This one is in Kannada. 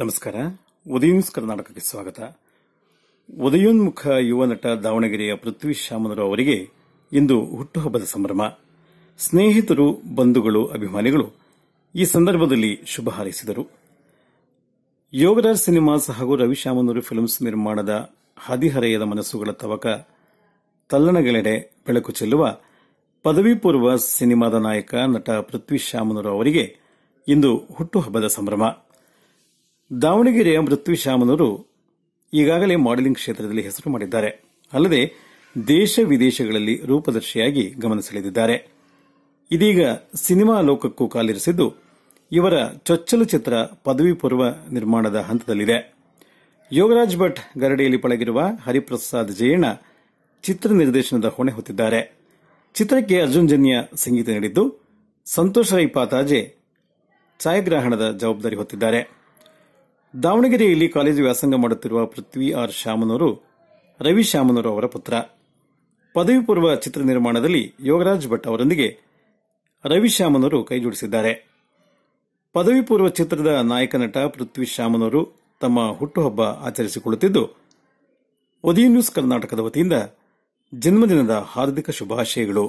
ನಮಸ್ಕಾರ ಉದಯ ಕರ್ನಾಟಕಕ್ಕೆ ಸ್ವಾಗತ ಉದಯೋನ್ಮುಖ ಯುವ ನಟ ದಾವಣಗೆರೆಯ ಪೃಥ್ವಿ ಶಾಮನರು ಅವರಿಗೆ ಇಂದು ಹುಟ್ಟುಹಬ್ಬದ ಸಂಭ್ರಮ ಸ್ನೇಹಿತರು ಬಂಧುಗಳು ಅಭಿಮಾನಿಗಳು ಈ ಸಂದರ್ಭದಲ್ಲಿ ಶುಭ ಹಾರೈಸಿದರು ಯೋಗರಾಜ್ ಸಿನಿಮಾಸ್ ಹಾಗೂ ರವಿ ಶಾಮನೂರು ಫಿಲ್ಮ್ಸ್ ನಿರ್ಮಾಣದ ಹದಿಹರೆಯದ ಮನಸ್ಸುಗಳ ತವಕ ತಲ್ಲಣಗಳೆಡೆ ಬೆಳಕು ಚೆಲ್ಲುವ ಪದವಿ ಪೂರ್ವ ಸಿನಿಮಾದ ನಾಯಕ ನಟ ಪೃಥ್ವಿ ಶಾಮನೂರು ಅವರಿಗೆ ಇಂದು ಹುಟ್ಟುಹಬ್ಬದ ಸಂಭ್ರಮ ದಾವಣಗೆರೆಯ ಮೃತ್ಯುಶ್ಯಾಮನವರು ಈಗಾಗಲೇ ಮಾಡೆಲಿಂಗ್ ಕ್ಷೇತ್ರದಲ್ಲಿ ಹೆಸರು ಮಾಡಿದ್ದಾರೆ ಅಲ್ಲದೆ ದೇಶ ವಿದೇಶಗಳಲ್ಲಿ ರೂಪದರ್ಶಿಯಾಗಿ ಗಮನ ಸೆಳೆದಿದ್ದಾರೆ ಇದೀಗ ಸಿನಿಮಾ ಲೋಕಕ್ಕೂ ಕಾಲಿರಿಸಿದ್ದು ಇವರ ಚೊಚ್ಚಲು ಚಿತ್ರ ಪದವಿ ಪೂರ್ವ ನಿರ್ಮಾಣದ ಹಂತದಲ್ಲಿದೆ ಯೋಗರಾಜ್ ಭಟ್ ಗರಡಿಯಲ್ಲಿ ಪಳಗಿರುವ ಹರಿಪ್ರಸಾದ್ ಜಯಣ್ಣ ಚಿತ್ರ ನಿರ್ದೇಶನದ ಹೊಣೆ ಹೊತ್ತಿದ್ದಾರೆ ಚಿತ್ರಕ್ಕೆ ಅರ್ಜುನ್ ಜನ್ಯ ಸಂಗೀತ ನೀಡಿದ್ದು ಸಂತೋಷ್ ರೈ ಪಾತಾಜೆ ಛಾಯಾಗ್ರಹಣದ ಜವಾಬ್ದಾರಿ ಹೊತ್ತಿದ್ದಾರೆ ದಾವಣಗೆರೆಯಲ್ಲಿ ಕಾಲೇಜು ವ್ಯಾಸಂಗ ಮಾಡುತ್ತಿರುವ ಪೃಥ್ವಿ ಆರ್ ಶಾಮನೂರು ರವಿ ಶಾಮನೂರು ಅವರ ಪುತ್ರ ಪದವಿ ಪೂರ್ವ ಚಿತ್ರ ನಿರ್ಮಾಣದಲ್ಲಿ ಯೋಗರಾಜ್ ಭಟ್ ಅವರೊಂದಿಗೆ ರವಿ ಶಾಮನೂರು ಕೈಜೋಡಿಸಿದ್ದಾರೆ ಪದವಿ ಪೂರ್ವ ಚಿತ್ರದ ನಾಯಕ ನಟ ಪೃಥ್ವಿ ಶಾಮನೂರು ತಮ್ಮ ಹುಟ್ಟುಹಬ್ಬ ಆಚರಿಸಿಕೊಳ್ಳುತ್ತಿದ್ದು ಉದಯ ನ್ಯೂಸ್ ಕರ್ನಾಟಕದ ವತಿಯಿಂದ ಜನ್ಮದಿನದ ಹಾರ್ದಿಕ ಶುಭಾಶಯಗಳು